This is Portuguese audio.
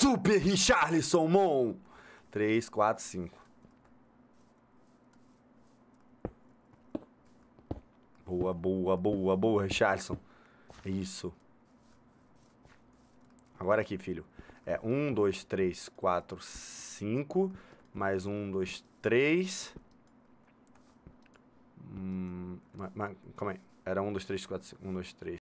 Super Richarlison, mon! 3, 4, 5. Boa, boa, boa, boa, Richarlison. Isso. Agora aqui, filho. É 1, 2, 3, 4, 5. Mais 1, 2, 3. mas, calma aí. Era 1, 2, 3, 4, 5. 1, 2, 3.